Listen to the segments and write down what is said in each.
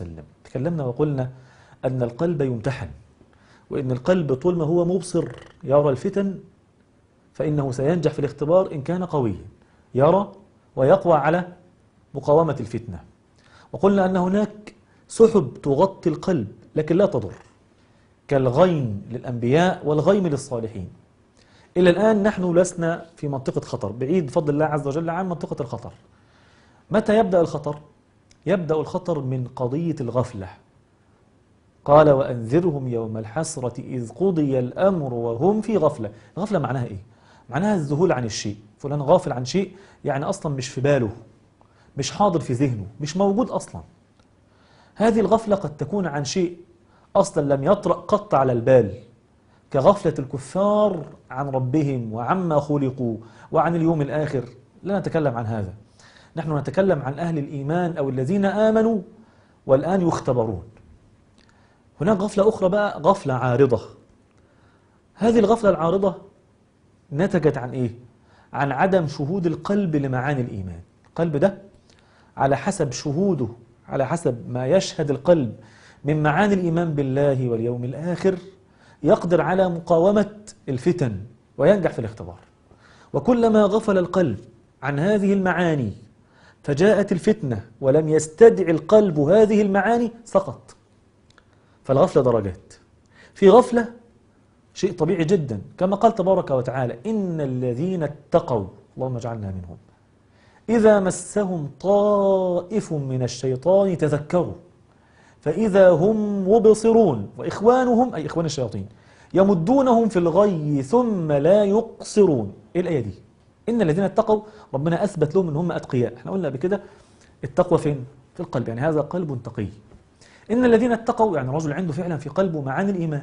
وسلم تكلمنا وقلنا أن القلب يمتحن وإن القلب طول ما هو مبصر يرى الفتن فإنه سينجح في الاختبار إن كان قويا يرى ويقوى على مقاومة الفتنة وقلنا أن هناك سحب تغطي القلب لكن لا تضر كالغيم للأنبياء والغيم للصالحين إلى الآن نحن لسنا في منطقة خطر بعيد بفضل الله عز وجل عن منطقة الخطر متى يبدأ الخطر؟ يبدأ الخطر من قضية الغفلة قال وأنذرهم يوم الحسرة إذ قضي الأمر وهم في غفلة الغفله معناها إيه؟ معناها الذهول عن الشيء فلان غافل عن شيء يعني أصلا مش في باله مش حاضر في ذهنه مش موجود أصلا هذه الغفلة قد تكون عن شيء أصلا لم يطرأ قط على البال كغفلة الكفار عن ربهم وعما خلقوا وعن اليوم الآخر لا نتكلم عن هذا نحن نتكلم عن أهل الإيمان أو الذين آمنوا والآن يختبرون هناك غفلة أخرى بقى غفلة عارضة هذه الغفلة العارضة نتجت عن إيه؟ عن عدم شهود القلب لمعاني الإيمان القلب ده على حسب شهوده على حسب ما يشهد القلب من معاني الإيمان بالله واليوم الآخر يقدر على مقاومة الفتن وينجح في الاختبار وكلما غفل القلب عن هذه المعاني فجاءت الفتنة ولم يستدعي القلب هذه المعاني سقط فالغفلة درجات في غفلة شيء طبيعي جدا كما قال تبارك وتعالى إن الذين اتقوا اللهم اجعلنا منهم إذا مسهم طائف من الشيطان تذكروا فإذا هم مبصرون وإخوانهم أي إخوان الشياطين يمدونهم في الغي ثم لا يقصرون إيه الآية دي إن الذين اتقوا ربنا أثبت لهم إن هم أتقياء احنا قلنا قبل كده التقوى فين؟ في القلب يعني هذا قلب تقي إن الذين اتقوا يعني رجل عنده فعلا في قلبه معاني الإيمان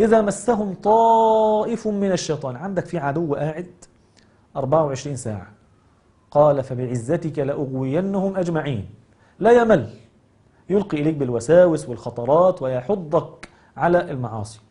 إذا مسهم طائف من الشيطان عندك في عدو قاعد 24 ساعة قال فبعزتك لأغوينهم أجمعين لا يمل يلقي إليك بالوساوس والخطرات ويحضك على المعاصي